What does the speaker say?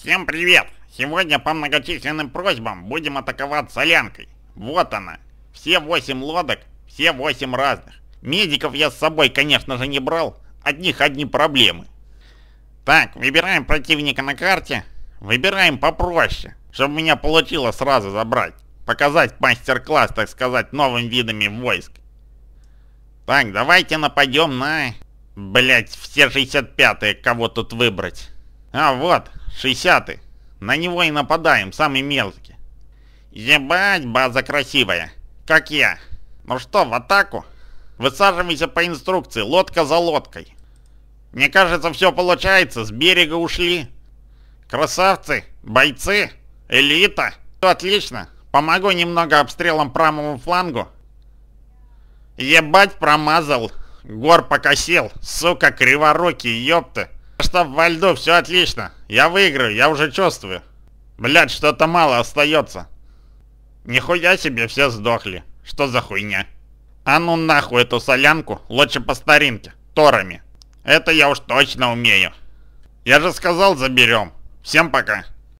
Всем привет! Сегодня по многочисленным просьбам будем атаковать солянкой. Вот она. Все восемь лодок, все восемь разных. Медиков я с собой, конечно же, не брал. От них одни проблемы. Так, выбираем противника на карте. Выбираем попроще, чтобы меня получилось сразу забрать. Показать мастер-класс, так сказать, новым видами войск. Так, давайте нападем на... Блять, все 65-е, кого тут выбрать. А вот, 60-й. На него и нападаем, самый мерзкий. Ебать, база красивая. Как я. Ну что, в атаку? Высаживайся по инструкции, лодка за лодкой. Мне кажется, все получается, с берега ушли. Красавцы, бойцы, элита. Все отлично. Помогу немного обстрелом правому флангу. Ебать, промазал. Гор покосил, сука, криворукий, ёпта что во льду все отлично. Я выиграю, я уже чувствую. Блядь, что-то мало остается. Нихуя себе все сдохли. Что за хуйня? А ну нахуй эту солянку, лучше по старинке, торами. Это я уж точно умею. Я же сказал заберем. Всем пока.